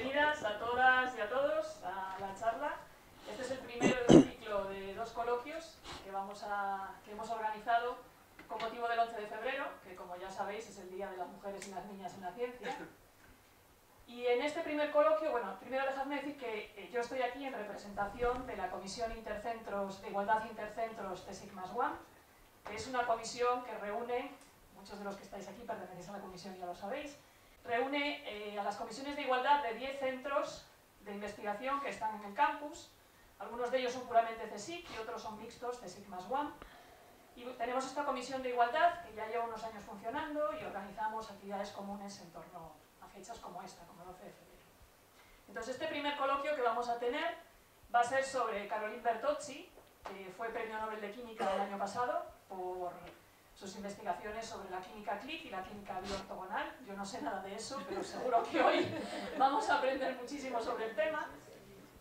bienvenidas a todas y a todos a la charla. Este es el primero de un ciclo de dos coloquios que, vamos a, que hemos organizado con motivo del 11 de febrero, que como ya sabéis es el Día de las Mujeres y las Niñas en la Ciencia. Y en este primer coloquio, bueno, primero dejadme decir que eh, yo estoy aquí en representación de la Comisión Intercentros de Igualdad Intercentros de Sigma One, que es una comisión que reúne, muchos de los que estáis aquí pertenecéis a la comisión ya lo sabéis, reúne eh, a las comisiones de igualdad de 10 centros de investigación que están en el campus. Algunos de ellos son puramente CSIC y otros son mixtos, CSIC más one. Y tenemos esta comisión de igualdad que ya lleva unos años funcionando y organizamos actividades comunes en torno a fechas como esta, como el 12 de febrero. Entonces, este primer coloquio que vamos a tener va a ser sobre Caroline Bertocci, que fue premio Nobel de Química el año pasado por sus investigaciones sobre la química CLIC y la química bioortogonal. Yo no sé nada de eso, pero seguro que hoy vamos a aprender muchísimo sobre el tema.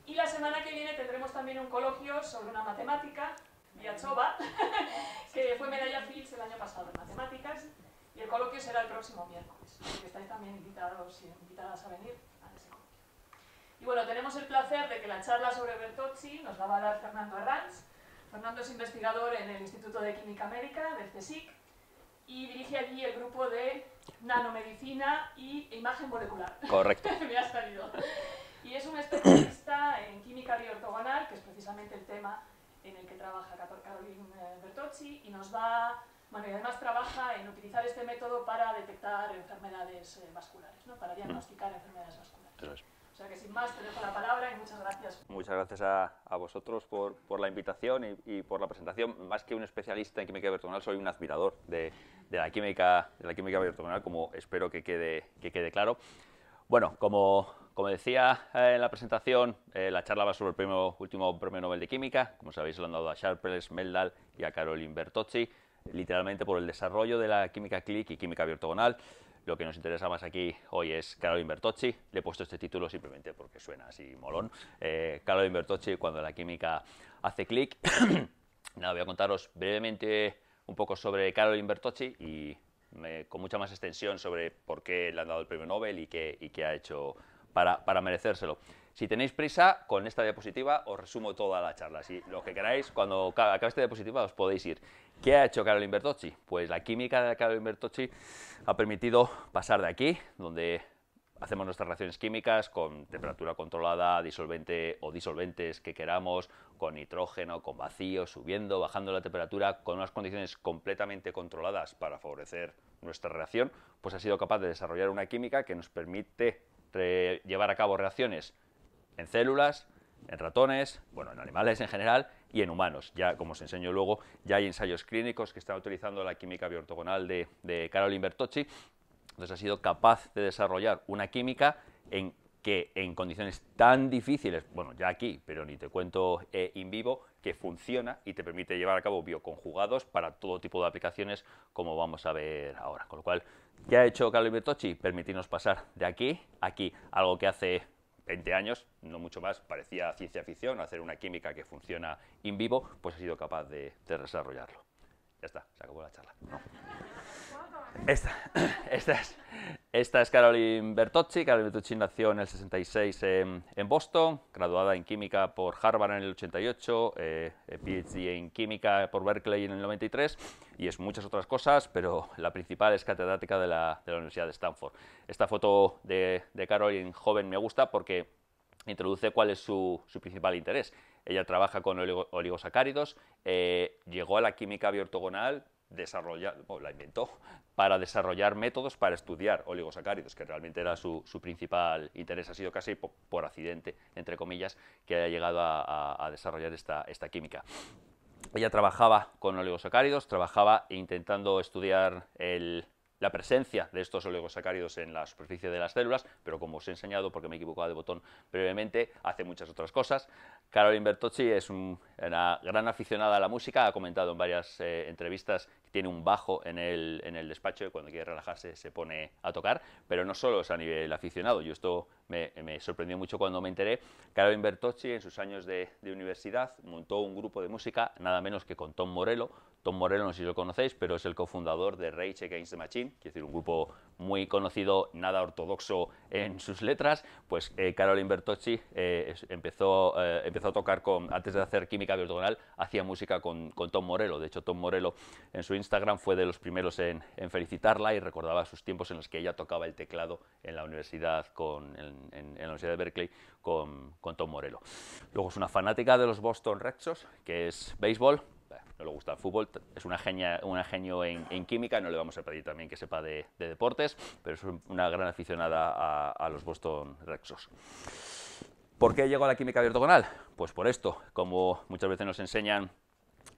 Y la semana que viene tendremos también un coloquio sobre una matemática, Viachova, que fue medalla Fields el año pasado en matemáticas. Y el coloquio será el próximo miércoles, así estáis también invitados y invitadas a venir a ese coloquio. Y bueno, tenemos el placer de que la charla sobre Bertocci nos la va a dar Fernando Arranz, Fernando es investigador en el Instituto de Química Médica del CSIC y dirige allí el grupo de nanomedicina y imagen molecular. Correcto. Me ha salido. Y es un especialista en química bioortogonal, que es precisamente el tema en el que trabaja Caroline eh, Bertocci, y nos va, y además trabaja en utilizar este método para detectar enfermedades eh, vasculares, para diagnosticar enfermedades vasculares sea que sin más, te dejo la palabra y muchas gracias. Muchas gracias a, vosotros por, la invitación y, por la presentación. Más que un especialista en química vertical, soy un admirador de, la química, de la química como espero que quede, que quede claro. Bueno, como, como decía eh, en la presentación, eh, la charla va sobre el último premio Nobel de Química. Como sabéis, lo han dado a Sharples, Meldal y a Caroline Bertocci, literalmente por el desarrollo de la química click y química ortogonal. Lo que nos interesa más aquí hoy es Caroline Bertocci. Le he puesto este título simplemente porque suena así molón. Eh, Caroline Bertocci, cuando la química hace clic. Nada, voy a contaros brevemente un poco sobre Caroline Bertocci y con mucha más extensión sobre por qué le han dado el premio Nobel y qué, y qué ha hecho para, para merecérselo. Si tenéis prisa, con esta diapositiva os resumo toda la charla. Si lo que queráis, cuando acabe esta diapositiva os podéis ir. ¿Qué ha hecho Carolyn Bertocci? Pues la química de Carlo Bertocci ha permitido pasar de aquí, donde hacemos nuestras reacciones químicas con temperatura controlada, disolvente o disolventes que queramos, con nitrógeno, con vacío, subiendo, bajando la temperatura, con unas condiciones completamente controladas para favorecer nuestra reacción, pues ha sido capaz de desarrollar una química que nos permite llevar a cabo reacciones en células, en ratones, bueno, en animales en general, y en humanos. Ya, como os enseño luego, ya hay ensayos clínicos que están utilizando la química bioortogonal de, de Caroline Bertocci. Entonces ha sido capaz de desarrollar una química en que en condiciones tan difíciles, bueno, ya aquí, pero ni te cuento en eh, in vivo, que funciona y te permite llevar a cabo bioconjugados para todo tipo de aplicaciones, como vamos a ver ahora. Con lo cual, ¿qué ha hecho Carlo Bertocci? Permitirnos pasar de aquí a aquí, algo que hace 20 años, no mucho más, parecía ciencia ficción, hacer una química que funciona in vivo, pues ha sido capaz de, desarrollarlo. Ya está, se acabó la charla. Esta, es, esta es Caroline Bertocci. Caroline Bertocci nació en el 66 en, Boston, graduada en química por Harvard en el 88, eh, eh, PhD en química por Berkeley en el 93 y es muchas otras cosas, pero la principal es catedrática de la, Universidad de Stanford. Esta foto de, de Caroline joven me gusta porque introduce cuál es su, principal interés. Ella trabaja con oligosacáridos, eh, llegó a la química bioortogonal desarrollar, o la inventó, para desarrollar métodos para estudiar oligosacáridos, que realmente era su, su principal interés. Ha sido casi por, accidente, entre comillas, que haya llegado a, a desarrollar esta, esta química. Ella trabajaba con oligosacáridos, trabajaba intentando estudiar el, la presencia de estos oligosacáridos en la superficie de las células, pero como os he enseñado, porque me he equivocado de botón previamente, hace muchas otras cosas. Caroline Bertocci es una gran aficionada a la música, ha comentado en varias eh, entrevistas que tiene un bajo en el, despacho y cuando quiere relajarse se pone a tocar, pero no solo es a nivel aficionado, yo esto me, sorprendió mucho cuando me enteré. Caroline Bertocci en sus años de universidad montó un grupo de música, nada menos que con Tom Morello, Tom Morello, no sé si lo conocéis, pero es el cofundador de Rage Against the Machine, es decir, un grupo muy conocido, nada ortodoxo en sus letras, pues eh, Caroline Bertocci eh, eh, empezó, a tocar con, antes de hacer química biotonal, hacía música con, Tom Morello. De hecho, Tom Morello en su Instagram fue de los primeros en, felicitarla y recordaba sus tiempos en los que ella tocaba el teclado en la universidad, en, la Universidad de Berkeley con, Tom Morello. Luego es una fanática de los Boston Red Sox, que es béisbol, no le gusta el fútbol, es una, genio en, química, no le vamos a pedir también que sepa de, deportes, pero es una gran aficionada a, los Boston Rexos. ¿Por qué llegó a la química ortogonal? Pues por esto, como muchas veces nos enseñan,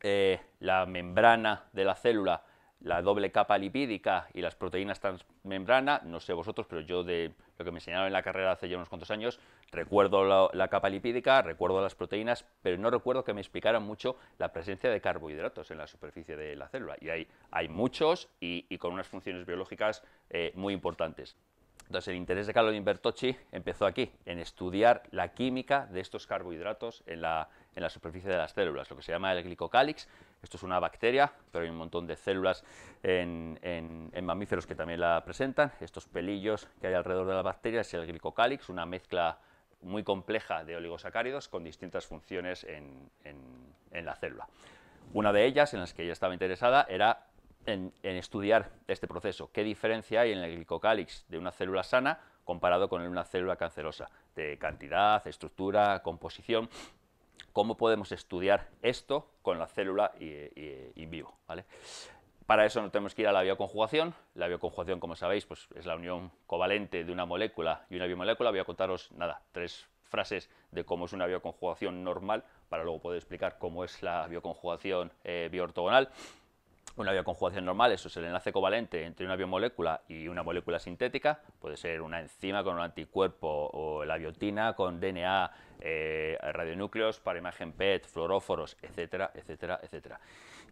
eh, la membrana de la célula la doble capa lipídica y las proteínas transmembrana, no sé vosotros, pero yo de lo que me enseñaron en la carrera hace ya unos cuantos años, recuerdo la, capa lipídica, recuerdo las proteínas, pero no recuerdo que me explicaran mucho la presencia de carbohidratos en la superficie de la célula. Y hay, hay muchos y, con unas funciones biológicas eh, muy importantes. Entonces el interés de Carlo Bertocci empezó aquí, en estudiar la química de estos carbohidratos en la, en la superficie de las células, lo que se llama el glicocálix, esto es una bacteria, pero hay un montón de células en, mamíferos que también la presentan. Estos pelillos que hay alrededor de la bacteria es el glicocálix, una mezcla muy compleja de oligosacáridos con distintas funciones en, la célula. Una de ellas, en las que ella estaba interesada, era en, estudiar este proceso. ¿Qué diferencia hay en el glicocálix de una célula sana comparado con una célula cancerosa? De cantidad, estructura, composición cómo podemos estudiar esto con la célula in vivo. ¿vale? Para eso nos tenemos que ir a la bioconjugación. La bioconjugación, como sabéis, pues es la unión covalente de una molécula y una biomolécula. Voy a contaros, nada, tres frases de cómo es una bioconjugación normal, para luego poder explicar cómo es la bioconjugación eh, bioortogonal una bioconjugación normal, eso es el enlace covalente entre una biomolécula y una molécula sintética, puede ser una enzima con un anticuerpo o la biotina con DNA, eh, radionúcleos para imagen PET, fluoróforos, etcétera, etcétera, etcétera.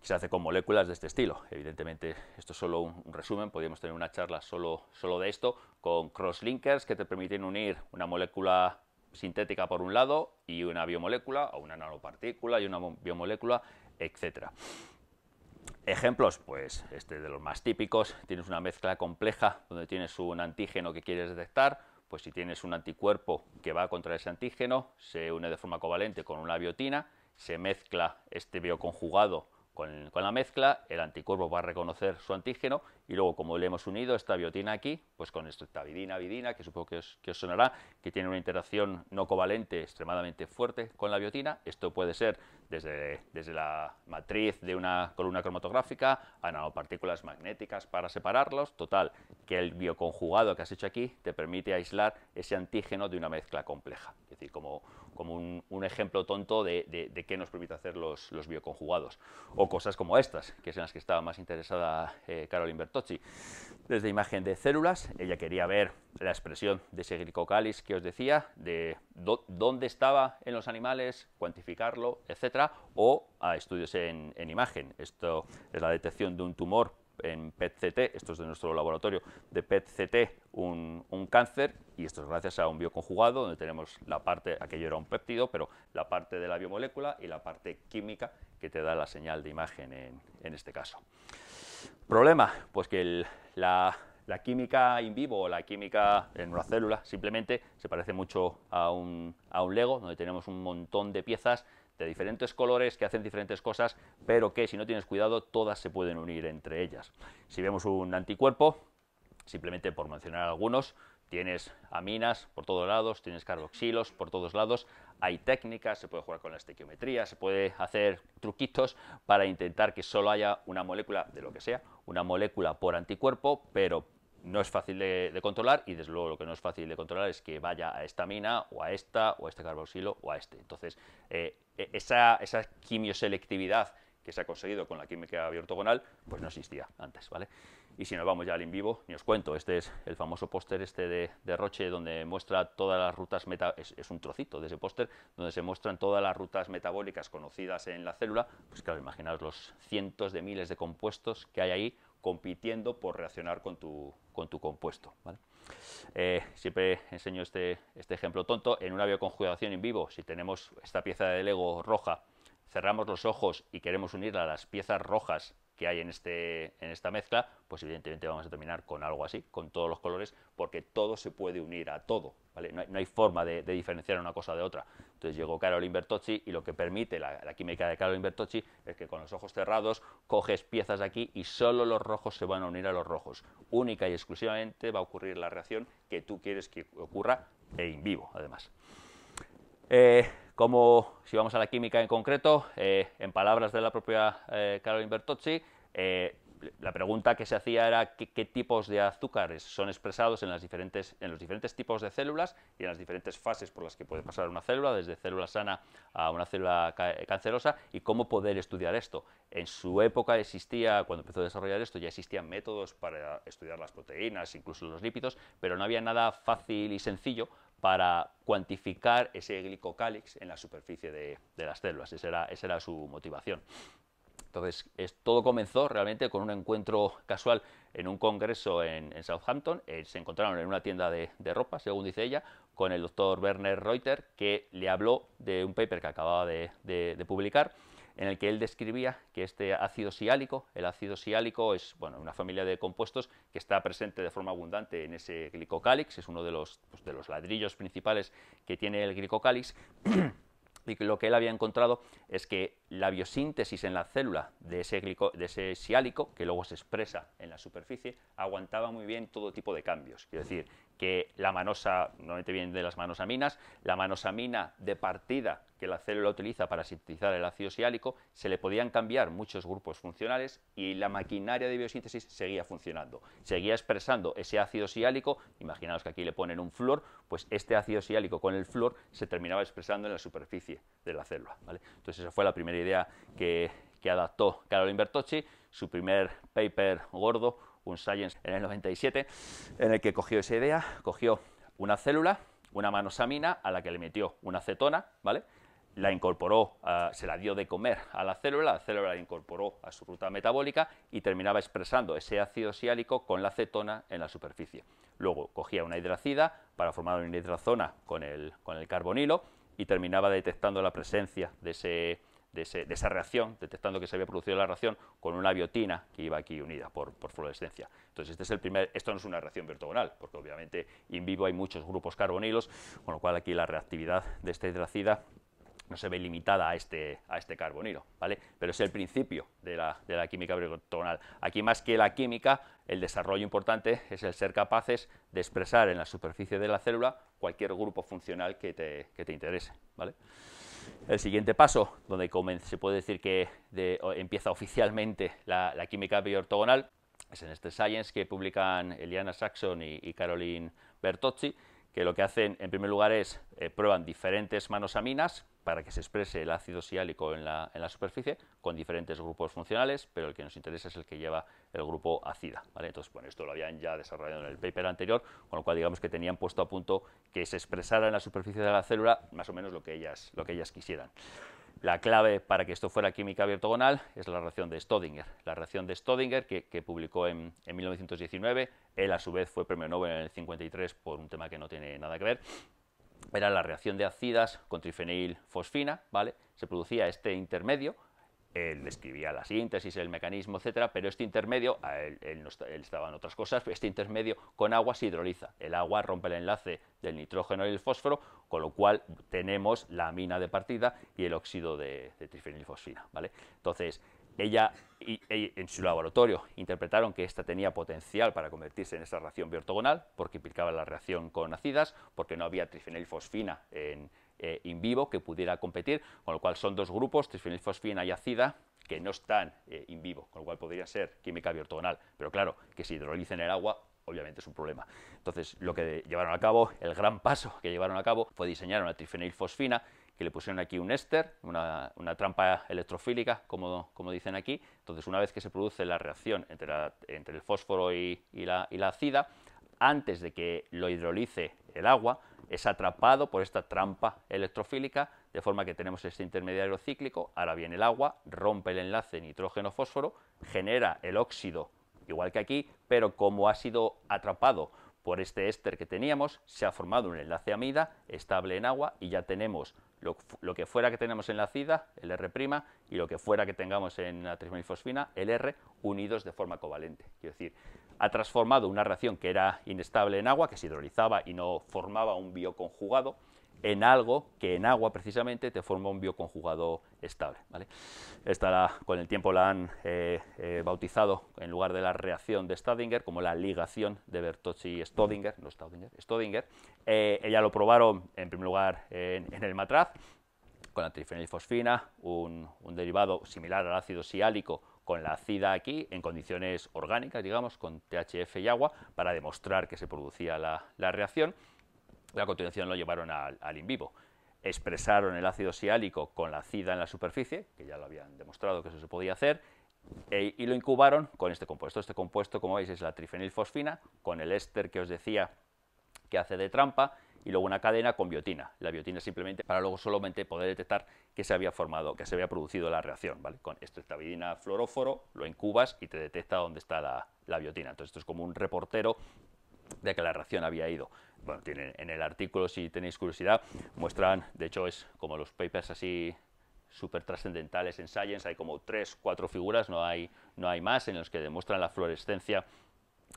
Se hace con moléculas de este estilo. Evidentemente, esto es solo un, resumen, podríamos tener una charla solo, solo de esto, con crosslinkers que te permiten unir una molécula sintética por un lado y una biomolécula o una nanopartícula y una biomolécula, etcétera. Ejemplos, pues este de los más típicos, tienes una mezcla compleja donde tienes un antígeno que quieres detectar, pues si tienes un anticuerpo que va contra ese antígeno, se une de forma covalente con una biotina, se mezcla este bioconjugado con, la mezcla, el anticuerpo va a reconocer su antígeno y luego, como le hemos unido esta biotina aquí, pues con esta vidina, vidina, que supongo que os, que sonará, que tiene una interacción no covalente extremadamente fuerte con la biotina. Esto puede ser desde, desde la matriz de una columna cromatográfica a nanopartículas magnéticas para separarlos. Total, que el bioconjugado que has hecho aquí te permite aislar ese antígeno de una mezcla compleja. Es decir, como como un, ejemplo tonto de, qué nos permite hacer los, bioconjugados. O cosas como estas, que es en las que estaba más interesada eh, Caroline Bertocci. Desde imagen de células, ella quería ver la expresión de ese glicocalis que os decía, de dónde estaba en los animales, cuantificarlo, etcétera, o a estudios en, en imagen. Esto es la detección de un tumor en PET-CT, esto es de nuestro laboratorio, de PET-CT un, cáncer, y esto es gracias a un bioconjugado, donde tenemos la parte, aquello era un péptido, pero la parte de la biomolécula y la parte química que te da la señal de imagen en, este caso. Problema, pues que la, química in vivo o la química en una célula simplemente se parece mucho a un, a un Lego, donde tenemos un montón de piezas de diferentes colores que hacen diferentes cosas, pero que si no tienes cuidado todas se pueden unir entre ellas. Si vemos un anticuerpo, simplemente por mencionar algunos, tienes aminas por todos lados, tienes carboxilos por todos lados, hay técnicas, se puede jugar con la estequiometría, se puede hacer truquitos para intentar que solo haya una molécula de lo que sea, una molécula por anticuerpo, pero no es fácil de, controlar y desde luego lo que no es fácil de controlar es que vaya a esta mina o a esta o a este carboxilo o a este. Entonces, eh, e-, esa, esa, quimioselectividad que se ha conseguido con la química biortogonal, pues no existía antes, ¿vale? Y si nos vamos ya al in vivo, ni os cuento, este es el famoso póster este de, de, Roche donde muestra todas las rutas, meta es, un trocito de ese póster, donde se muestran todas las rutas metabólicas conocidas en la célula, pues claro, imaginaos los cientos de miles de compuestos que hay ahí compitiendo por reaccionar con tu, compuesto. Eh, siempre enseño este, este, ejemplo tonto. En una bioconjugación en vivo, si tenemos esta pieza de Lego roja, cerramos los ojos y queremos unirla a las piezas rojas que hay este, en, esta mezcla, pues evidentemente vamos a terminar con algo así, con todos los colores, porque todo se puede unir a todo, No hay, forma de, diferenciar una cosa de otra. Entonces llegó Carolin Bertocci y lo que permite la, química de Caroline Bertocci es que con los ojos cerrados coges piezas de aquí y solo los rojos se van a unir a los rojos. Única y exclusivamente va a ocurrir la reacción que tú quieres que ocurra e in vivo, además. Eh, como si vamos a la química en concreto, eh, en palabras de la propia eh, Caroline Bertocci, eh, la pregunta que se hacía era qué, tipos de azúcares son expresados en, en los diferentes tipos de células y en las diferentes fases por las que puede pasar una célula, desde célula sana a una célula eh, cancerosa, y cómo poder estudiar esto. En su época existía, cuando empezó a desarrollar esto, ya existían métodos para estudiar las proteínas, incluso los lípidos, pero no había nada fácil y sencillo para cuantificar ese glicocálix en la superficie de, las células. esa era su motivación. Entonces, todo comenzó realmente con un encuentro casual en un congreso en, Southampton. Eh, se encontraron en una tienda de, ropa, según dice ella, con el doctor Werner Reuter, que le habló de un paper que acababa de, publicar en el que él describía que este ácido siálico, el ácido siálico es bueno, una familia de compuestos que está presente de forma abundante en ese glicocálix, es uno de los, pues, de los ladrillos principales que tiene el glicocálix. y lo que él había encontrado es que la biosíntesis en la célula de ese, glico, de ese siálico, que luego se expresa en la superficie, aguantaba muy bien todo tipo de cambios. Es decir, que la manosa, normalmente viene de las manosaminas, la manosamina de partida que la célula utiliza para sintetizar el ácido siálico, se le podían cambiar muchos grupos funcionales y la maquinaria de biosíntesis seguía funcionando, seguía expresando ese ácido siálico, imaginaos que aquí le ponen un flor pues este ácido siálico con el flor se terminaba expresando en la superficie de la célula. Entonces esa fue la primera idea que, que adaptó Carolyn Bertocci, su primer paper gordo un Science en el 97, en el que cogió esa idea, cogió una célula, una manosamina a la que le metió una acetona, ¿vale? La incorporó, se la dio de comer a la célula, la célula la incorporó a su ruta metabólica y terminaba expresando ese ácido siálico con la acetona en la superficie. Luego cogía una hidracida para formar una hidrazona con el, con el carbonilo y terminaba detectando la presencia de ese de, esa reacción, detectando que se había producido la reacción, con una biotina que iba aquí unida por, fluorescencia. Entonces, este es el primer, esto no es una reacción vertogonal porque obviamente en vivo hay muchos grupos carbonilos, con lo cual aquí la reactividad de este hidracida no se ve limitada a este, a este carbonilo, ¿vale? Pero es el principio de la, de la química vertogonal. Aquí más que la química, el desarrollo importante es el ser capaces de expresar en la superficie de la célula cualquier grupo funcional que te, que te interese, ¿vale? El siguiente paso, donde se puede decir que empieza oficialmente la, química bioortogonal es en este Science que publican Eliana Saxon y Caroline Bertozzi, que lo que hacen en primer lugar es eh, prueban diferentes manosaminas para que se exprese el ácido siálico en la, superficie con diferentes grupos funcionales, pero el que nos interesa es el que lleva el grupo ácida. Entonces, bueno, esto lo habían ya desarrollado en el paper anterior, con lo cual digamos que tenían puesto a punto que se expresara en la superficie de la célula más o menos lo que ellas, lo que ellas quisieran. La clave para que esto fuera química ortogonal es la reacción de Stodinger. La reacción de Stodinger que, publicó en, en, 1919, él a su vez fue premio Nobel en el 53 por un tema que no tiene nada que ver, era la reacción de ácidas con trifenil fosfina, ¿vale? Se producía este intermedio él describía la síntesis, el mecanismo, etcétera, pero este intermedio, él, estaba en otras cosas, este intermedio con agua se hidroliza. El agua rompe el enlace del nitrógeno y el fósforo, con lo cual tenemos la amina de partida y el óxido de, de trifenilfosfina. ¿vale? Entonces, ella y, e, en su laboratorio interpretaron que esta tenía potencial para convertirse en esta reacción biortogonal, porque implicaba la reacción con ácidas, porque no había trifenilfosfina en eh, in vivo que pudiera competir, con lo cual son dos grupos, trifenilfosfina y acida, que no están eh, in vivo, con lo cual podría ser química biortogonal, pero claro, que si hidrolicen el agua, obviamente es un problema. Entonces, lo que llevaron a cabo, el gran paso que llevaron a cabo fue diseñar una trifenilfosfina que le pusieron aquí un éster, una, trampa electrofílica, como, dicen aquí. Entonces, una vez que se produce la reacción entre, el fósforo y, la, y la acida, antes de que lo hidrolice el agua, es atrapado por esta trampa electrofílica, de forma que tenemos este intermediario cíclico, ahora viene el agua, rompe el enlace nitrógeno-fósforo, genera el óxido, igual que aquí, pero como ha sido atrapado por este éster que teníamos, se ha formado un enlace amida estable en agua y ya tenemos lo, que fuera que tenemos en la cida, el R', y lo que fuera que tengamos en la trismonifosfina, el R, unidos de forma covalente. es decir, ha transformado una reacción que era inestable en agua, que se hidrolizaba y no formaba un bioconjugado, en algo que en agua precisamente te forma un bioconjugado estable. ¿vale? Esta con el tiempo la han eh, eh, bautizado en lugar de la reacción de Stadinger como la ligación de Bertocci y no Staudinger, Stodinger. Eh, ella lo probaron en primer lugar en, el matraz con la trifenilfosfina, un, un derivado similar al ácido siálico con la acida aquí en condiciones orgánicas, digamos, con THF y agua, para demostrar que se producía la reacción a continuación lo llevaron al, in vivo. Expresaron el ácido siálico con la cida en la superficie, que ya lo habían demostrado que eso se podía hacer, e, y lo incubaron con este compuesto. Este compuesto, como veis, es la trifenilfosfina, con el éster que os decía que hace de trampa, y luego una cadena con biotina. La biotina simplemente para luego solamente poder detectar que se había formado, que se había producido la reacción, ¿vale? Con estreptavidina fluoróforo lo incubas y te detecta dónde está la, la biotina. Entonces esto es como un reportero de que la reacción había ido bueno, tienen en el artículo, si tenéis curiosidad, muestran, de hecho es como los papers así súper trascendentales en Science, hay como tres, cuatro figuras, no hay, no hay más, en los que demuestran la fluorescencia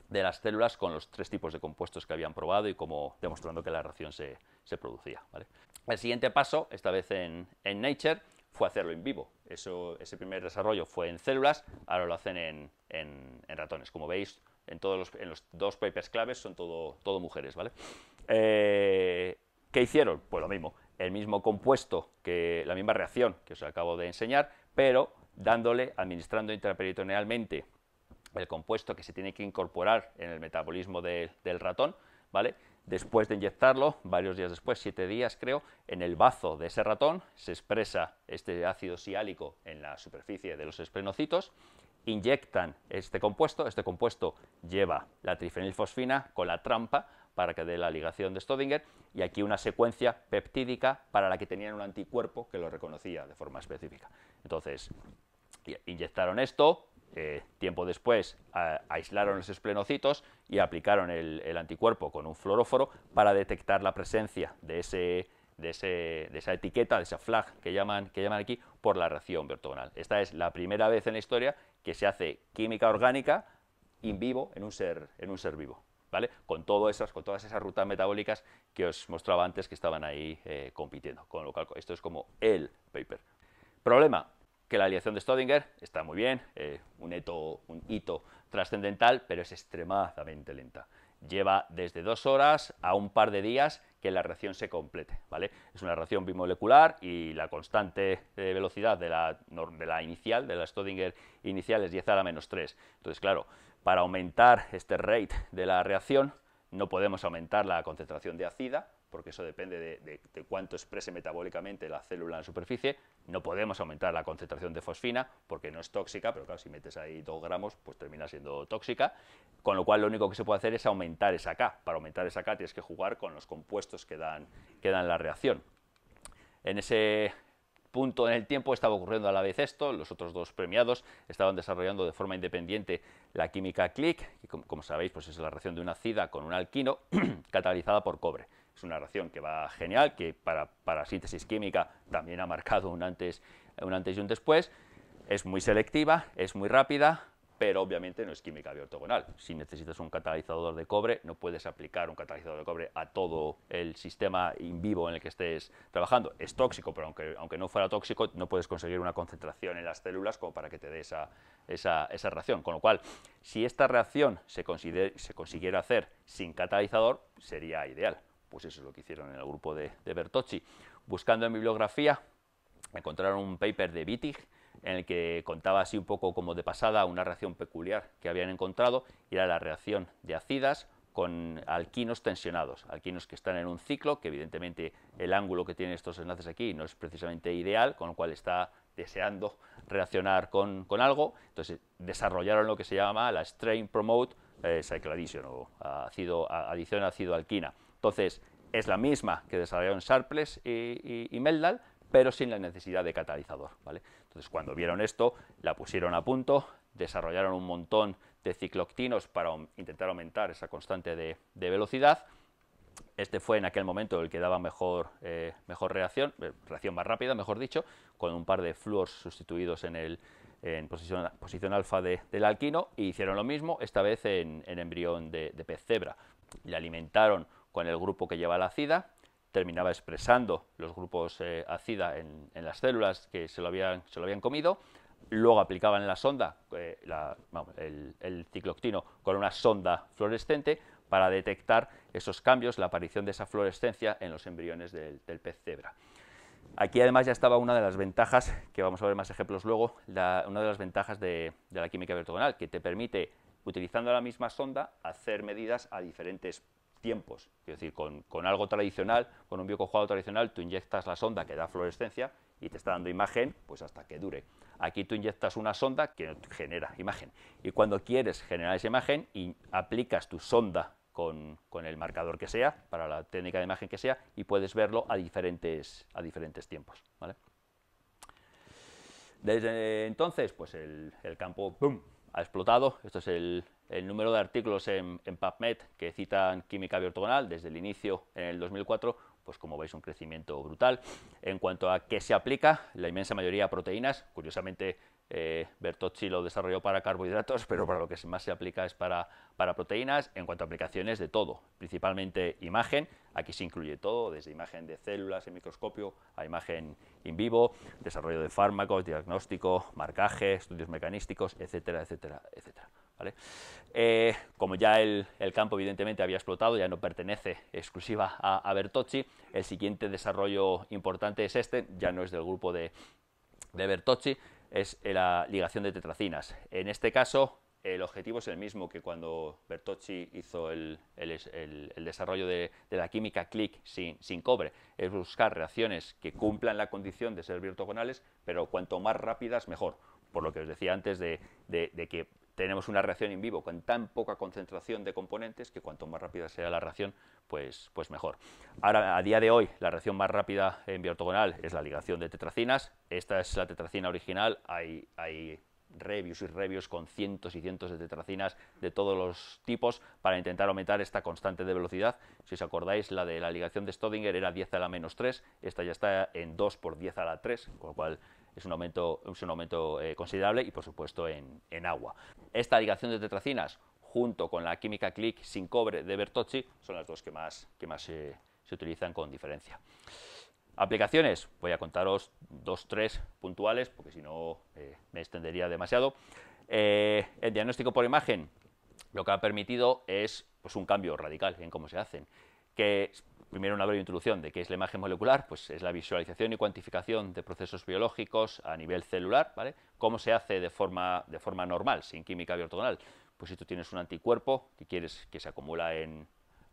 de las células con los tres tipos de compuestos que habían probado y como demostrando que la reacción se, producía. El siguiente paso, esta vez en, Nature, fue hacerlo en vivo. ese primer desarrollo fue en células, ahora lo hacen en ratones. Como veis, en, todos los, en los dos papers claves son todo, todo mujeres, ¿vale? Eh, ¿Qué hicieron? Pues lo mismo, el mismo compuesto, que la misma reacción que os acabo de enseñar, pero dándole, administrando intraperitonealmente el compuesto que se tiene que incorporar en el metabolismo del ratón, ¿vale? Después de inyectarlo, varios días después, siete días creo, en el bazo de ese ratón se expresa este ácido siálico en la superficie de los esplenocitos inyectan este compuesto, este compuesto lleva la trifenilfosfina con la trampa para que dé la ligación de Stodinger y aquí una secuencia peptídica para la que tenían un anticuerpo que lo reconocía de forma específica. Entonces, inyectaron esto, eh, tiempo después aislaron los esplenocitos y aplicaron el, anticuerpo con un fluoróforo para detectar la presencia de, ese, de, ese, de esa etiqueta, de esa flag que llaman, que llaman aquí, por la reacción vertogonal, Esta es la primera vez en la historia que se hace química orgánica in vivo en un ser, vivo. ¿Vale? Con, esas, con todas esas rutas metabólicas que os mostraba antes que estaban ahí eh, compitiendo. Con lo cual, esto es como el paper. Problema, que la aliación de Stodinger está muy bien, eh, un hito trascendental, pero es extremadamente lenta lleva desde dos horas a un par de días que la reacción se complete. ¿vale? Es una reacción bimolecular y la constante de eh, velocidad de la, de la inicial, de la Stodinger inicial, es 10 a la menos 3. Entonces, claro, para aumentar este rate de la reacción, no podemos aumentar la concentración de ácida porque eso depende de, cuánto exprese metabólicamente la célula en la superficie. No podemos aumentar la concentración de fosfina porque no es tóxica, pero claro, si metes ahí 2 gramos, pues termina siendo tóxica. Con lo cual, lo único que se puede hacer es aumentar esa K. Para aumentar esa K tienes que jugar con los compuestos que dan, la reacción. En ese punto en el tiempo estaba ocurriendo a la vez esto, los otros dos premiados estaban desarrollando de forma independiente la química click, que como, sabéis pues es la reacción de una acida con un alquino catalizada por cobre. Es una reacción que va genial, que para, síntesis química también ha marcado un antes, un antes y un después. Es muy selectiva, es muy rápida, pero obviamente no es química ortogonal. Si necesitas un catalizador de cobre, no puedes aplicar un catalizador de cobre a todo el sistema in vivo en el que estés trabajando. Es tóxico, pero aunque, no fuera tóxico, no puedes conseguir una concentración en las células como para que te dé esa, reacción. Con lo cual, si esta reacción se consiguiera hacer sin catalizador, sería ideal. Pues eso es lo que hicieron en el grupo de, de Bertocci. Buscando en bibliografía, encontraron un paper de Wittig en el que contaba así un poco como de pasada una reacción peculiar que habían encontrado, y era la reacción de ácidas con alquinos tensionados, alquinos que están en un ciclo, que evidentemente el ángulo que tienen estos enlaces aquí no es precisamente ideal, con lo cual está deseando reaccionar con, algo, entonces desarrollaron lo que se llama la strain promote eh, o ácido, adición ácido alquina. Entonces, es la misma que desarrollaron Sharpless y, Meldal, pero sin la necesidad de catalizador. Entonces, cuando vieron esto, la pusieron a punto, desarrollaron un montón de cicloctinos para intentar aumentar esa constante de, velocidad. Este fue en aquel momento el que daba mejor, eh, reacción, eh, reacción más rápida, mejor dicho, con un par de fluores sustituidos en, el, posición, alfa del alquino y hicieron lo mismo, esta vez en, embrión de, de pez cebra. Le alimentaron con el grupo que lleva la acida, terminaba expresando los grupos eh, acida en, las células que se lo habían, se lo habían comido, luego aplicaban en la sonda eh, el, cicloctino con una sonda fluorescente para detectar esos cambios, la aparición de esa fluorescencia en los embriones del, pez cebra. Aquí además ya estaba una de las ventajas, que vamos a ver más ejemplos luego, una de las ventajas de, la química vertogonal, que te permite, utilizando la misma sonda, hacer medidas a diferentes tiempos. Es decir, con, algo tradicional, con un biocojuado tradicional, tú inyectas la sonda que da fluorescencia y te está dando imagen pues hasta que dure. Aquí tú inyectas una sonda que genera imagen. Y cuando quieres generar esa imagen, y aplicas tu sonda con, el marcador que sea, para la técnica de imagen que sea, y puedes verlo a diferentes, a diferentes tiempos. Desde entonces, pues el, campo ha explotado. Esto es el, número de artículos en, PubMed que citan química biortogonal desde el inicio en el 2004, pues como veis un crecimiento brutal. En cuanto a qué se aplica, la inmensa mayoría de proteínas, curiosamente eh, Bertocci lo desarrolló para carbohidratos, pero para lo que más se aplica es para, proteínas, en cuanto a aplicaciones de todo, principalmente imagen, aquí se incluye todo, desde imagen de células en microscopio a imagen in vivo, desarrollo de fármacos, diagnóstico, marcaje, estudios mecanísticos, etcétera, etcétera, etcétera. Eh, como ya el, campo evidentemente había explotado, ya no pertenece exclusiva a, Bertocci, el siguiente desarrollo importante es este, ya no es del grupo de, de Bertocci, es eh, la ligación de tetracinas. En este caso, el objetivo es el mismo que cuando Bertocci hizo el, desarrollo de, la química click sin, sin, cobre, es buscar reacciones que cumplan la condición de ser ortogonales, pero cuanto más rápidas mejor, por lo que os decía antes de que tenemos una reacción en vivo con tan poca concentración de componentes que cuanto más rápida sea la reacción, pues, pues mejor. Ahora, a día de hoy, la reacción más rápida en ortogonal es la ligación de tetracinas. Esta es la tetracina original, hay, hay reviews y reviews con cientos y cientos de tetracinas de todos los tipos para intentar aumentar esta constante de velocidad. Si os acordáis, la de la ligación de Stodinger era 10 a la menos 3, esta ya está en 2 por 10 a la 3, con lo cual es un aumento, un aumento eh, considerable y por supuesto en agua. Esta ligación de tetracinas junto con la química click sin cobre de Bertocci son las dos que más, que más se, utilizan con diferencia. Aplicaciones, voy a contaros dos, tres puntuales, porque si no eh, me extendería demasiado. Eh, el diagnóstico por imagen lo que ha permitido es pues, un cambio radical en cómo se hacen, que Primero una breve introducción de qué es la imagen molecular, pues es la visualización y cuantificación de procesos biológicos a nivel celular, ¿vale? ¿Cómo se hace de forma, de forma normal, sin química biortogonal? Pues si tú tienes un anticuerpo que quieres que se acumula en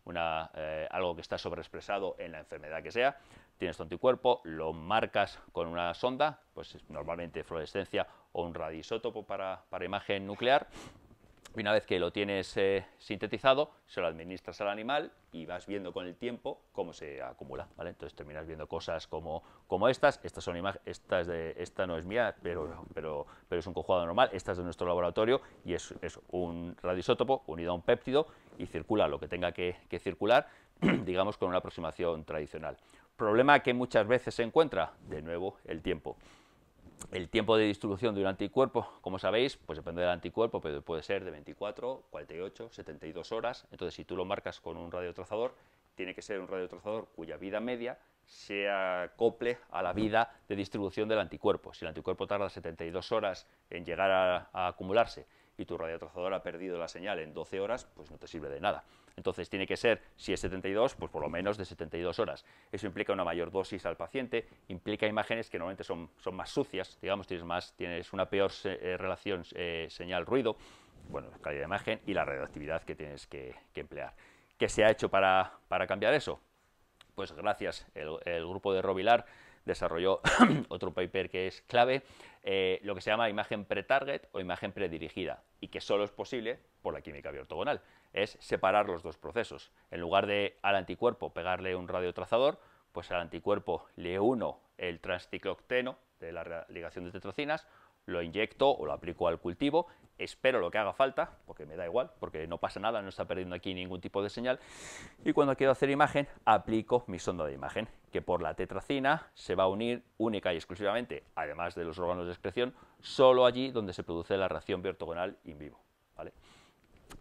una, eh, algo que está sobreexpresado en la enfermedad que sea, tienes tu anticuerpo, lo marcas con una sonda, pues normalmente fluorescencia o un radioisótopo para, para imagen nuclear, una vez que lo tienes eh, sintetizado, se lo administras al animal y vas viendo con el tiempo cómo se acumula, Entonces terminas viendo cosas como, como estas, estas son estas de, esta no es mía, pero, pero, pero es un conjugado normal, esta es de nuestro laboratorio y es, un radioisótopo unido a un péptido y circula lo que tenga que, que circular, digamos con una aproximación tradicional. Problema que muchas veces se encuentra, de nuevo, el tiempo. El tiempo de distribución de un anticuerpo, como sabéis, pues depende del anticuerpo, pero puede ser de 24, 48, 72 horas. Entonces, si tú lo marcas con un radiotrazador, tiene que ser un radiotrazador cuya vida media se acople a la vida de distribución del anticuerpo. Si el anticuerpo tarda 72 horas en llegar a acumularse y tu radiotrazador ha perdido la señal en 12 horas, pues no te sirve de nada. Entonces tiene que ser, si es 72, pues por lo menos de 72 horas. Eso implica una mayor dosis al paciente, implica imágenes que normalmente son, son más sucias, digamos, tienes, más, tienes una peor eh, relación eh, señal-ruido, bueno, calidad de imagen y la radioactividad que tienes que, emplear. ¿Qué se ha hecho para, cambiar eso? Pues gracias, el, el grupo de Robilar desarrolló otro paper que es clave, eh, lo que se llama imagen pre-target o imagen predirigida, y que solo es posible por la química bioortogonal. Es separar los dos procesos. En lugar de al anticuerpo pegarle un radiotrazador, pues al anticuerpo le uno el transciclocteno de la ligación de tetrocinas, lo inyecto o lo aplico al cultivo espero lo que haga falta, porque me da igual, porque no pasa nada, no está perdiendo aquí ningún tipo de señal, y cuando quiero hacer imagen, aplico mi sonda de imagen, que por la tetracina se va a unir única y exclusivamente, además de los órganos de excreción, solo allí donde se produce la reacción biortogonal in vivo. ¿vale?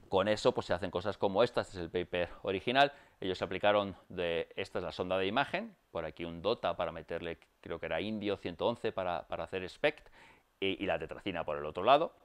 Con eso pues, se hacen cosas como estas, este es el paper original, ellos aplicaron de, esta es la sonda de imagen, por aquí un DOTA para meterle, creo que era indio 111 para, hacer SPECT, y la tetracina por el otro lado,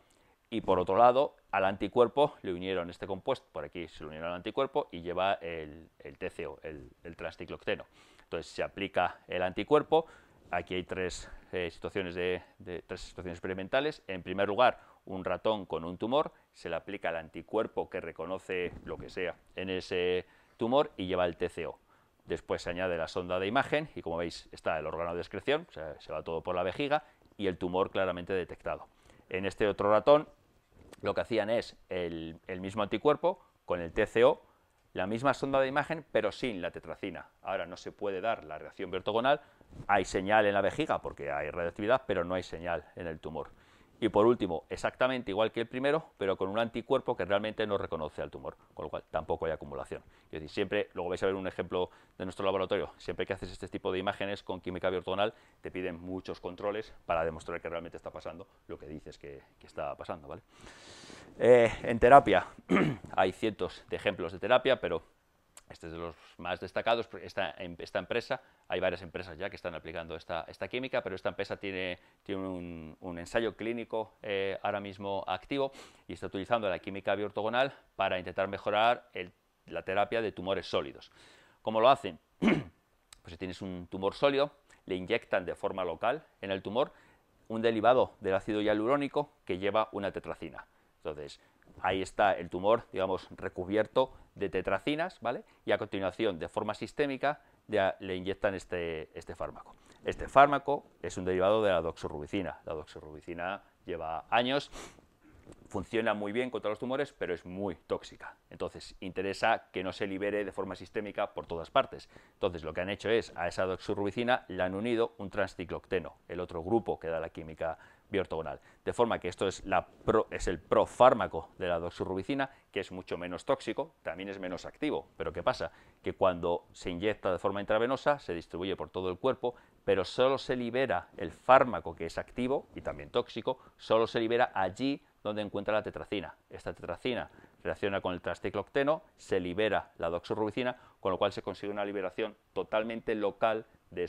y por otro lado al anticuerpo le unieron este compuesto, por aquí se le unieron al anticuerpo y lleva el, TCO, el, el Entonces se aplica el anticuerpo, aquí hay tres, eh, situaciones de, tres situaciones experimentales. En primer lugar, un ratón con un tumor, se le aplica el anticuerpo que reconoce lo que sea en ese tumor y lleva el TCO. Después se añade la sonda de imagen y como veis está el órgano de excreción, se va todo por la vejiga y el tumor claramente detectado. En este otro ratón lo que hacían es el, mismo anticuerpo con el TCO, la misma sonda de imagen, pero sin la tetracina. Ahora no se puede dar la reacción vertogonal, hay señal en la vejiga porque hay radioactividad, pero no hay señal en el tumor. Y por último, exactamente igual que el primero, pero con un anticuerpo que realmente no reconoce al tumor, con lo cual tampoco hay acumulación. siempre, luego vais a ver un ejemplo de nuestro laboratorio, siempre que haces este tipo de imágenes con química biortogonal, te piden muchos controles para demostrar que realmente está pasando lo que dices que, que está pasando, ¿vale? Eh, en terapia hay cientos de ejemplos de terapia, pero este es de los más destacados. Esta, em, esta empresa, hay varias empresas ya que están aplicando esta, química, pero esta empresa tiene, un, ensayo clínico eh, ahora mismo activo y está utilizando la química biortogonal para intentar mejorar la terapia de tumores sólidos. ¿Cómo lo hacen? pues si tienes un tumor sólido, le inyectan de forma local en el tumor un derivado del ácido hialurónico que lleva una tetracina. Entonces, ahí está el tumor, digamos, recubierto de tetracinas, ¿vale? Y a continuación, de forma sistémica, le inyectan este, este fármaco. Este fármaco es un derivado de la doxorubicina. La doxorubicina lleva años, funciona muy bien contra los tumores, pero es muy tóxica. Entonces, interesa que no se libere de forma sistémica por todas partes. Entonces, lo que han hecho es, a esa doxorubicina le han unido un transciclocteno, el otro grupo que da la química de forma que esto es, la es el profármaco de la doxorubicina, que es mucho menos tóxico, también es menos activo. Pero ¿qué pasa? Que cuando se inyecta de forma intravenosa, se distribuye por todo el cuerpo, pero solo se libera el fármaco que es activo y también tóxico, solo se libera allí donde encuentra la tetracina. Esta tetracina reacciona con el trasticlocteno, se libera la doxorubicina, con lo cual se consigue una liberación totalmente local de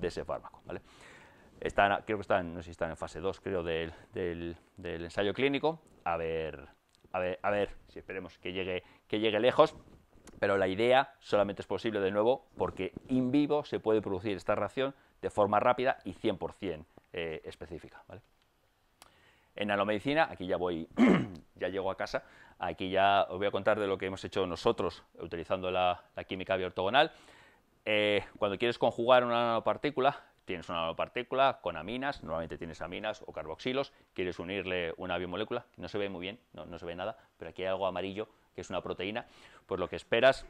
ese, fármaco creo que están, en fase 2, creo, del, ensayo clínico. A ver, a ver, si esperemos que llegue, que llegue lejos. Pero la idea solamente es posible de nuevo porque in vivo se puede producir esta reacción de forma rápida y 100% eh, específica. En nanomedicina, aquí ya voy, ya llego a casa, aquí ya os voy a contar de lo que hemos hecho nosotros utilizando la, química bioortogonal. Eh, cuando quieres conjugar una nanopartícula, tienes una nanopartícula con aminas, normalmente tienes aminas o carboxilos, quieres unirle una biomolécula, no se ve muy bien, no, se ve nada, pero aquí hay algo amarillo que es una proteína, pues lo que esperas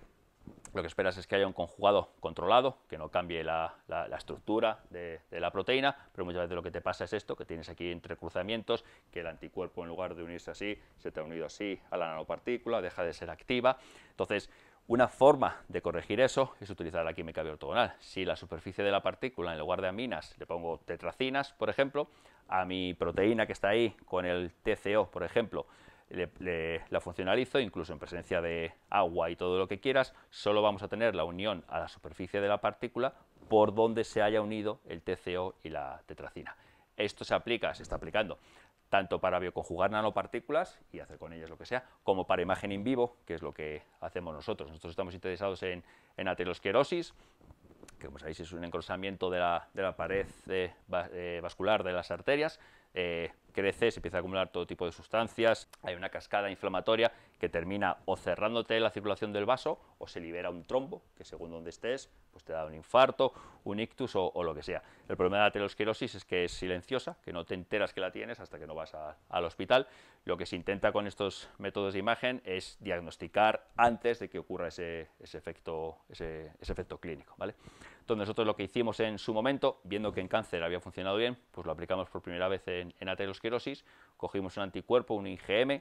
lo que esperas es que haya un conjugado controlado, que no cambie la, estructura de, de, la proteína, pero muchas veces lo que te pasa es esto, que tienes aquí entrecruzamientos, que el anticuerpo en lugar de unirse así, se te ha unido así a la nanopartícula, deja de ser activa. Entonces, una forma de corregir eso es utilizar la química bioortogonal. Si la superficie de la partícula, en lugar de aminas, le pongo tetracinas, por ejemplo, a mi proteína que está ahí con el TCO, por ejemplo, la funcionalizo, incluso en presencia de agua y todo lo que quieras, solo vamos a tener la unión a la superficie de la partícula por donde se haya unido el TCO y la tetracina. Esto se aplica, se está aplicando tanto para bioconjugar nanopartículas y hacer con ellas lo que sea, como para imagen in vivo, que es lo que hacemos nosotros. Nosotros estamos interesados en, en aterosclerosis, que como sabéis es un engrosamiento de la, pared eh, eh, vascular de las arterias, eh, crece, se empieza a acumular todo tipo de sustancias, hay una cascada inflamatoria que termina o cerrándote la circulación del vaso o se libera un trombo, que según donde estés, pues te da un infarto, un ictus o, lo que sea. El problema de la aterosclerosis es que es silenciosa, que no te enteras que la tienes hasta que no vas a, al hospital. Lo que se intenta con estos métodos de imagen es diagnosticar antes de que ocurra ese, ese efecto, ese, efecto clínico. ¿vale? Entonces nosotros lo que hicimos en su momento, viendo que en cáncer había funcionado bien, pues lo aplicamos por primera vez en, en aterosclerosis cogimos un anticuerpo, un IgM,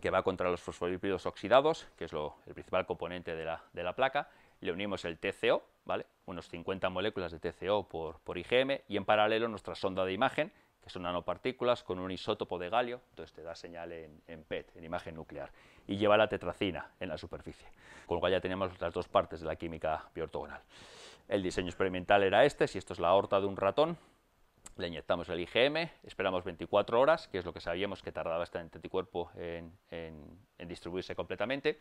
que va contra los fosfolípidos oxidados, que es el principal componente de la, placa, le unimos el TCO, ¿vale? unos 50 moléculas de TCO por, por IgM, y en paralelo nuestra sonda de imagen, que son nanopartículas con un isótopo de galio, entonces te da señal en, PET, en imagen nuclear, y lleva la tetracina en la superficie, con lo cual ya teníamos las dos partes de la química biortogonal. El diseño experimental era este, si esto es la aorta de un ratón, le inyectamos el IgM, esperamos 24 horas, que es lo que sabíamos que tardaba este anticuerpo en, en, distribuirse completamente,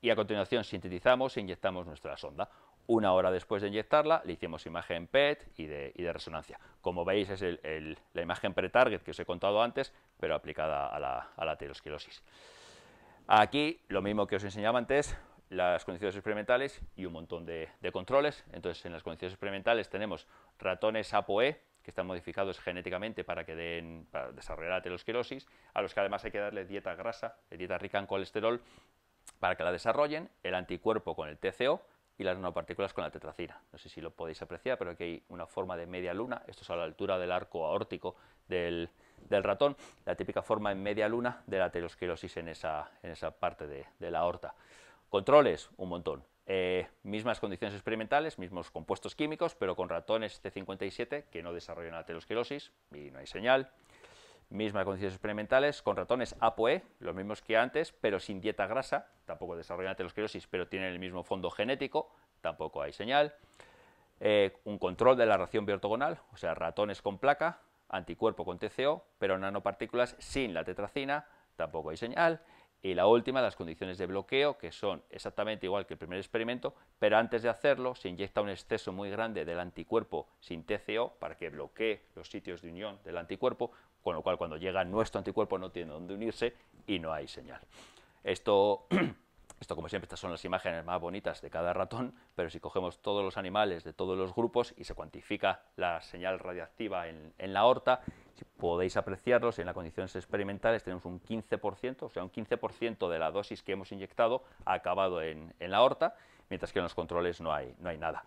y a continuación sintetizamos e inyectamos nuestra sonda. Una hora después de inyectarla, le hicimos imagen PET y de, resonancia. Como veis, es la imagen pre-target que os he contado antes, pero aplicada a la, a Aquí, lo mismo que os enseñaba antes, las condiciones experimentales y un montón de, de controles. Entonces, en las condiciones experimentales tenemos ratones APOE, que están modificados genéticamente para que den, para desarrollar aterosclerosis, a los que además hay que darle dieta grasa, eh, dieta rica en colesterol, para que la desarrollen, el anticuerpo con el TCO y las nanopartículas con la tetracina. No sé si lo podéis apreciar, pero aquí hay una forma de media luna, esto es a la altura del arco aórtico del, ratón, la típica forma en media luna de la aterosclerosis en esa, en esa parte de, de la aorta. Controles, un montón. Eh, mismas condiciones experimentales, mismos compuestos químicos, pero con ratones c 57 que no desarrollan aterosclerosis y no hay señal. Mismas condiciones experimentales con ratones ApoE, los mismos que antes, pero sin dieta grasa, tampoco desarrollan aterosclerosis, pero tienen el mismo fondo genético, tampoco hay señal. Eh, un control de la ración biortogonal, o sea, ratones con placa, anticuerpo con TCO, pero nanopartículas sin la tetracina, tampoco hay señal y la última, las condiciones de bloqueo, que son exactamente igual que el primer experimento, pero antes de hacerlo se inyecta un exceso muy grande del anticuerpo sin TCO para que bloquee los sitios de unión del anticuerpo, con lo cual cuando llega nuestro anticuerpo no tiene dónde unirse y no hay señal. Esto, esto como siempre, estas son las imágenes más bonitas de cada ratón, pero si cogemos todos los animales de todos los grupos y se cuantifica la señal radiactiva en, en la aorta, podéis apreciarlos, en las condiciones experimentales tenemos un 15%, o sea, un 15% de la dosis que hemos inyectado ha acabado en, la aorta, mientras que en los controles no hay, no hay nada.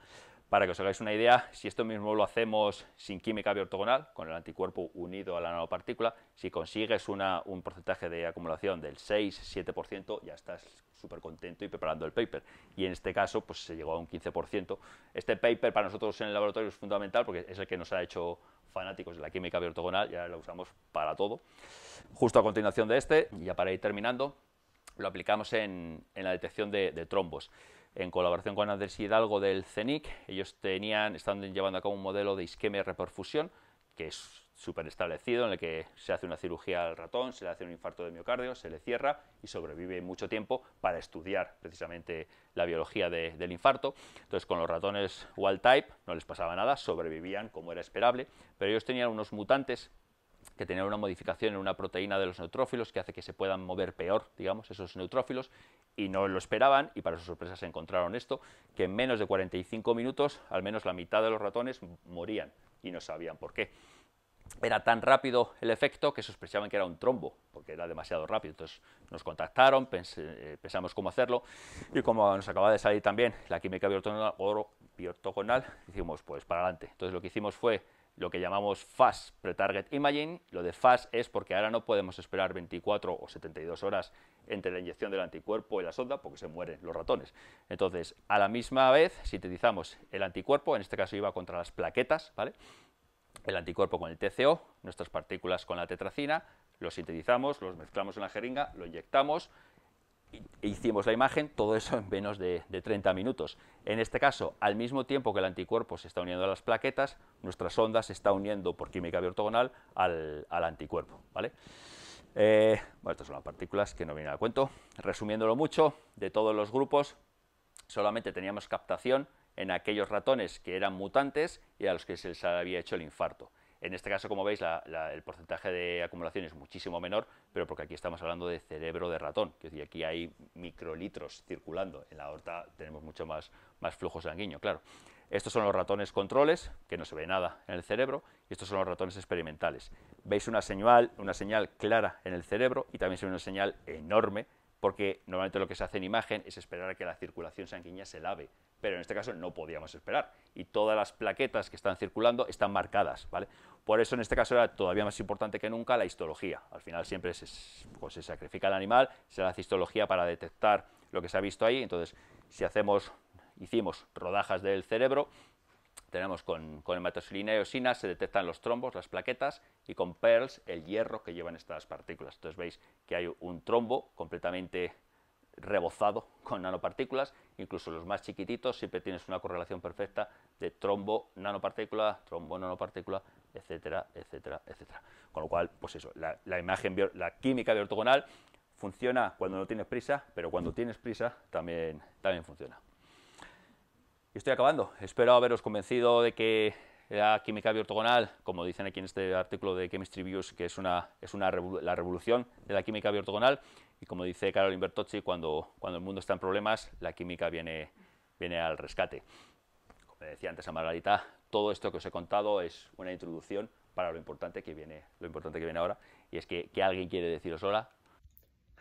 Para que os hagáis una idea, si esto mismo lo hacemos sin química biortogonal, con el anticuerpo unido a la nanopartícula, si consigues un porcentaje de acumulación del 6-7%, ya estás súper contento y preparando el paper. Y en este caso, pues se llegó a un 15%. Este paper para nosotros en el laboratorio es fundamental porque es el que nos ha hecho fanáticos de la química biortogonal y ahora usamos para todo. Justo a continuación de este, y ya para ir terminando, lo aplicamos en, en la detección de, trombos. En colaboración con Andrés Hidalgo del CENIC, ellos tenían, están llevando a cabo un modelo de isquemia reperfusión que es súper establecido, en el que se hace una cirugía al ratón, se le hace un infarto de miocardio, se le cierra y sobrevive mucho tiempo para estudiar precisamente la biología del infarto. Entonces, con los ratones wild type no les pasaba nada, sobrevivían como era esperable, pero ellos tenían unos mutantes que tenían una modificación en una proteína de los neutrófilos que hace que se puedan mover peor, digamos, esos neutrófilos, y no lo esperaban, y para su sorpresa se encontraron esto, que en menos de 45 minutos, al menos la mitad de los ratones morían y no sabían por qué. Era tan rápido el efecto que sospechaban que era un trombo, porque era demasiado rápido. Entonces nos contactaron, eh, pensamos cómo hacerlo, y como nos acaba de salir también la química biortogonal, dijimos, pues para adelante. Entonces lo que hicimos fue lo que llamamos Fast Pre-Target Imaging. Lo de Fast es porque ahora no podemos esperar 24 o 72 horas entre la inyección del anticuerpo y la sonda porque se mueren los ratones. Entonces, a la misma vez sintetizamos el anticuerpo, en este caso iba contra las plaquetas, ¿vale? El anticuerpo con el TCO, nuestras partículas con la tetracina, los sintetizamos, los mezclamos en la jeringa, lo inyectamos e hicimos la imagen, todo eso en menos de, 30 minutos. En este caso, al mismo tiempo que el anticuerpo se está uniendo a las plaquetas, nuestra sonda se está uniendo por química ortogonal al, al anticuerpo, ¿vale? Eh, bueno, estas son las partículas que no vienen al cuento. Resumiéndolo mucho, de todos los grupos solamente teníamos captación en aquellos ratones que eran mutantes y a los que se les había hecho el infarto. En este caso, como veis, el porcentaje de acumulación es muchísimo menor, pero porque aquí estamos hablando de cerebro de ratón, que aquí hay microlitros circulando, en la aorta tenemos mucho más, más flujo sanguíneo, claro. Estos son los ratones controles, que no se ve nada en el cerebro, y estos son los ratones experimentales. Veis una señal, una señal clara en el cerebro y también se ve una señal enorme, porque normalmente lo que se hace en imagen es esperar a que la circulación sanguínea se lave, pero en este caso no podíamos esperar, y todas las plaquetas que están circulando están marcadas, ¿vale? Por eso en este caso era todavía más importante que nunca la histología. Al final siempre se, pues, se sacrifica el animal, se hace histología para detectar lo que se ha visto ahí, entonces si hacemos hicimos rodajas del cerebro, tenemos con, con hematoxilina y osina, se detectan los trombos, las plaquetas, y con pearls, el hierro que llevan estas partículas. Entonces veis que hay un trombo completamente rebozado con nanopartículas, incluso los más chiquititos siempre tienes una correlación perfecta de trombo nanopartícula, trombo nanopartícula, etcétera, etcétera, etcétera. Con lo cual, pues eso, la, imagen, la química biortogonal funciona cuando no tienes prisa, pero cuando tienes prisa también, también funciona estoy acabando. Espero haberos convencido de que la química biortogonal, como dicen aquí en este artículo de Chemistry Views, que es, una, es una la revolución de la química biortogonal, y como dice Carolyn Bertozzi, cuando, cuando el mundo está en problemas, la química viene, viene al rescate. Como decía antes a Margarita, todo esto que os he contado es una introducción para lo importante que viene, lo importante que viene ahora, y es que, que alguien quiere deciros hola.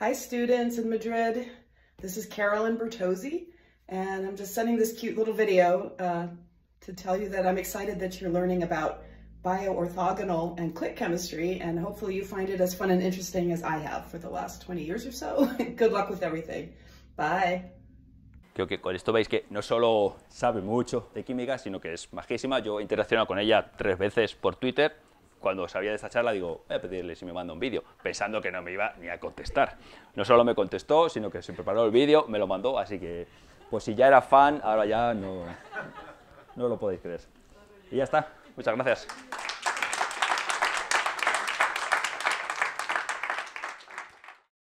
Hi students in Madrid, this is Carolyn Bertozzi. And I'm just sending this cute little video uh, to tell you that I'm excited that you're learning about bioorthogonal and click chemistry, and hopefully you find it as fun and interesting as I have for the last 20 years or so. Good luck with everything. Bye. Creo que con esto veis que no solo sabe mucho de química, sino que es majísima. Yo he interaccionado con ella tres veces por Twitter. Cuando sabía de esta charla, digo, voy a pedirle si me manda un vídeo, pensando que no me iba ni a contestar. No solo me contestó, sino que se preparó el vídeo, me lo mandó, así que Pues si ya era fan, ahora ya no, no lo podéis creer. Y ya está. Muchas gracias.